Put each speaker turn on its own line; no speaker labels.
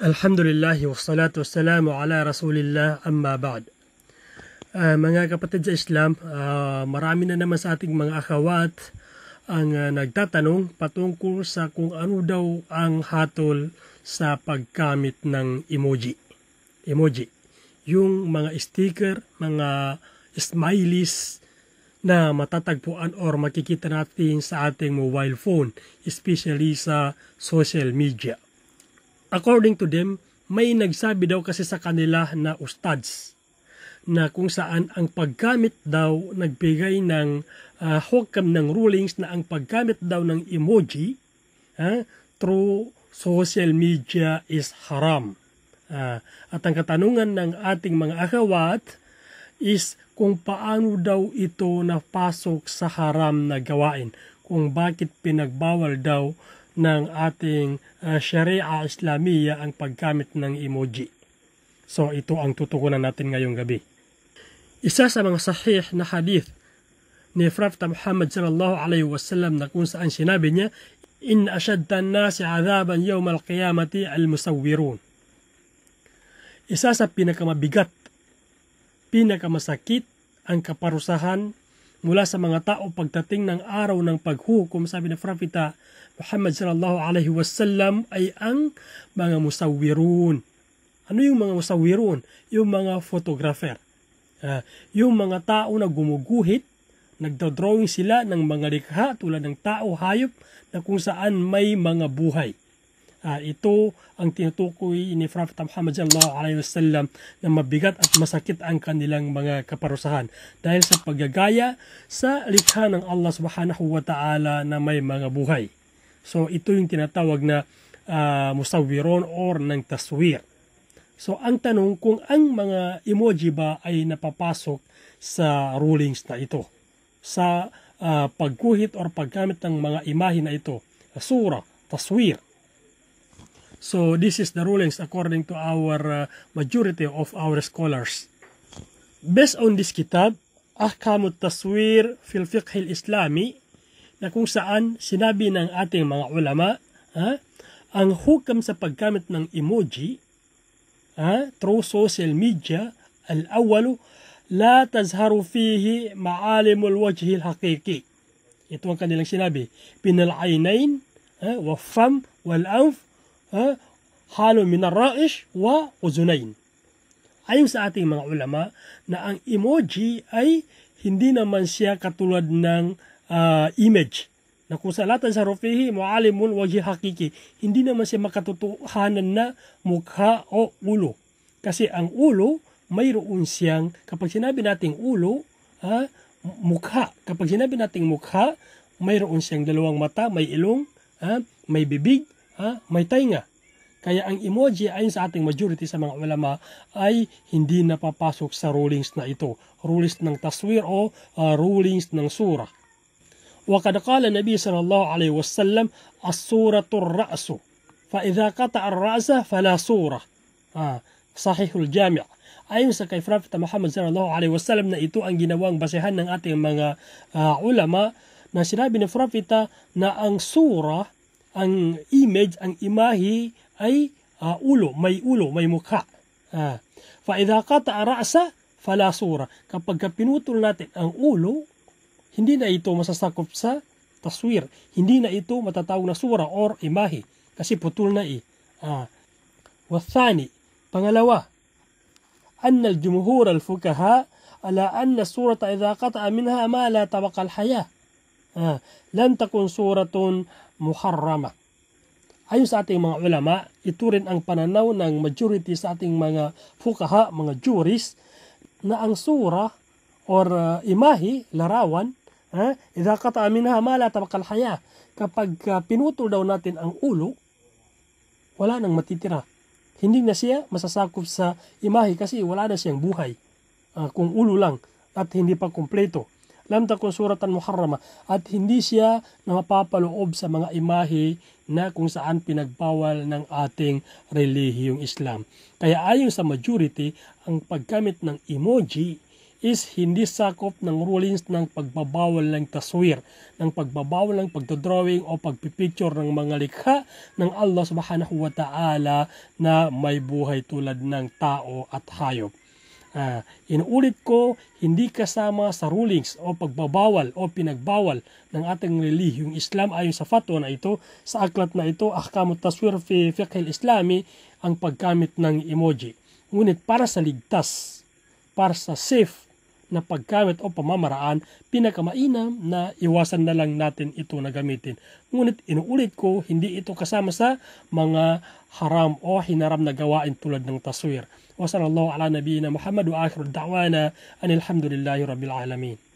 Alhamdulillah, wassalatu wassalamu ala rasulillah amma ba'd. Uh, mga kapatid sa Islam, uh, marami na naman sa ating mga akawat ang uh, nagtatanong patungkol sa kung ano daw ang hatol sa paggamit ng emoji. Emoji. Yung mga sticker, mga smileys na matatagpuan or makikita natin sa ating mobile phone, especially sa social media. According to them, may nagsabi daw kasi sa kanila na ustads na kung saan ang paggamit daw nagbigay ng uh, ah, hukam ng rulings na ang paggamit daw ng emoji uh, through social media is haram. Uh, at ang katanungan ng ating mga akawat is kung paano daw ito napasok sa haram na gawain, kung bakit pinagbawal daw ng ating uh, Sharia Islamiya ang paggamit ng emoji. So ito ang tutukunan natin ngayong gabi. Isa sa mga sahih na hadith ni Prophet Muhammad sallallahu alaihi wasallam na kung saan sinabi niya, In ashadda nasi azaban yawm al-qiyamati al-musawwirun. Isa sa pinakamabigat, pinakamasakit ang kaparusahan mula sa mga tao pagdating ng araw ng paghukom sabi ng propeta Muhammad sallallahu alaihi wasallam ay ang mga musawirun. Ano yung mga musawirun? Yung mga photographer. Uh, yung mga tao na gumuguhit, nagda-drawing sila ng mga likha tulad ng tao, hayop na kung saan may mga buhay. Uh, ito ang tinutukoy ni Prophet Muhammad sallallahu alaihi wasallam na mabigat at masakit ang kanilang mga kaparusahan dahil sa paggagaya sa likha ng Allah subhanahu wa ta'ala na may mga buhay. So ito yung tinatawag na uh, ah, musawiron or ng taswir. So ang tanong kung ang mga emoji ba ay napapasok sa rulings na ito sa uh, pagguhit or paggamit ng mga imahe na ito, sura, taswir. So this is the rulings according to our uh, majority of our scholars. Based on this kitab, Ahkamut taswir fil fiqh al islami na kung saan sinabi ng ating mga ulama ha, ang hukam sa paggamit ng emoji ha, through social media al-awwalu la tazharu fihi ma'alimul wajhi al-haqiqi ito ang kanilang sinabi pinal aynain wa fam wal anf halo minarraish wa uzunain. Ayon sa ating mga ulama na ang emoji ay hindi naman siya katulad ng uh, image na kung sa latan sa rufihi mualimun wajhi hakiki hindi naman siya makatotohanan na mukha o ulo kasi ang ulo mayroon siyang kapag sinabi nating ulo ha, mukha kapag sinabi nating mukha mayroon siyang dalawang mata may ilong ha, may bibig ha? may tainga. Kaya ang emoji ayon sa ating majority sa mga ulama ay hindi napapasok sa rulings na ito. Rulings ng taswir o uh, rulings ng surah. وقد قال النبي صلى الله عليه وسلم الصورة الرأس فإذا قطع الرأس فلا صورة ah, صحيح الجامع ayon sa kay Prophet Muhammad sallallahu alaihi wasallam na ito ang ginawang basehan ng ating mga uh, ulama na sinabi ni Prophet na ang surah ang image, ang imahi ay uh, ulo, may ulo, may mukha. Ah. idha qata ra'sa fala sura. Kapag pinutol natin ang ulo, hindi na ito masasakop sa taswir. Hindi na ito matatawag na sura or imahi kasi putol na i. Eh. Ah. Wathani, pangalawa, أن الجمهور الفكهاء على أن الصورة إذا قطع منها ما لا تبقى الحياة Ah, lam takun suratun muharrama. Ayon sa ating mga ulama, ito rin ang pananaw ng majority sa ating mga fukaha, mga jurist, na ang sura or uh, imahi, larawan, ha, ah, idha qata minha ma la tabqa haya Kapag uh, pinutol daw natin ang ulo, wala nang matitira. Hindi na siya masasakop sa imahi kasi wala na siyang buhay. Uh, kung ulo lang at hindi pa kumpleto lam takun suratan muharrama at hindi siya napapaloob sa mga imahe na kung saan pinagbawal ng ating relihiyong Islam. Kaya ayon sa majority, ang paggamit ng emoji is hindi sakop ng rulings ng pagbabawal ng taswir, ng pagbabawal ng pagdodrawing o pagpipicture ng mga likha ng Allah subhanahu wa ta'ala na may buhay tulad ng tao at hayop. Uh, ah, inulit ko, hindi kasama sa rulings o pagbabawal o pinagbawal ng ating relihiyong Islam ayon sa fatwa na ito, sa aklat na ito, Ahkamut Taswir fi Fiqh islami ang paggamit ng emoji. Ngunit para sa ligtas, para sa safe na pagkawit o pamamaraan, pinakamainam na iwasan na lang natin ito na gamitin. Ngunit inuulit ko, hindi ito kasama sa mga haram o hinaram na gawain tulad ng taswir. Wa sallallahu ala nabiyina Muhammad wa akhiru da'wana anilhamdulillahi rabbil alamin.